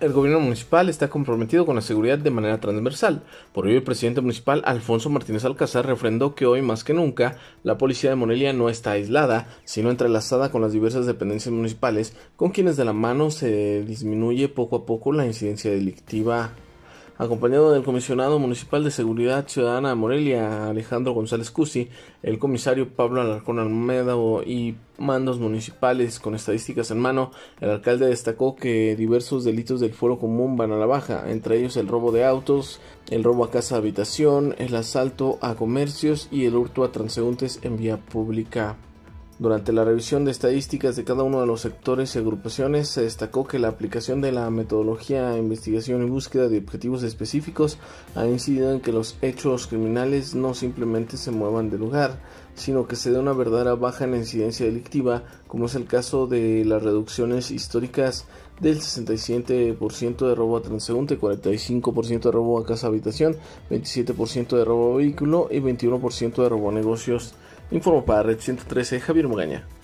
el gobierno municipal está comprometido con la seguridad de manera transversal. Por ello, el presidente municipal Alfonso Martínez Alcázar refrendó que hoy más que nunca la policía de Morelia no está aislada, sino entrelazada con las diversas dependencias municipales, con quienes de la mano se disminuye poco a poco la incidencia delictiva acompañado del comisionado municipal de Seguridad Ciudadana de Morelia, Alejandro González Cusi, el comisario Pablo Alarcón Almeda y mandos municipales con estadísticas en mano, el alcalde destacó que diversos delitos del fuero común van a la baja, entre ellos el robo de autos, el robo a casa habitación, el asalto a comercios y el hurto a transeúntes en vía pública. Durante la revisión de estadísticas de cada uno de los sectores y agrupaciones, se destacó que la aplicación de la metodología investigación y búsqueda de objetivos específicos ha incidido en que los hechos criminales no simplemente se muevan de lugar, sino que se dé una verdadera baja en la incidencia delictiva, como es el caso de las reducciones históricas del 67% de robo a transeúnte, 45% de robo a casa-habitación, 27% de robo a vehículo y 21% de robo a negocios. Informo para Red 113 Javier Mugaña.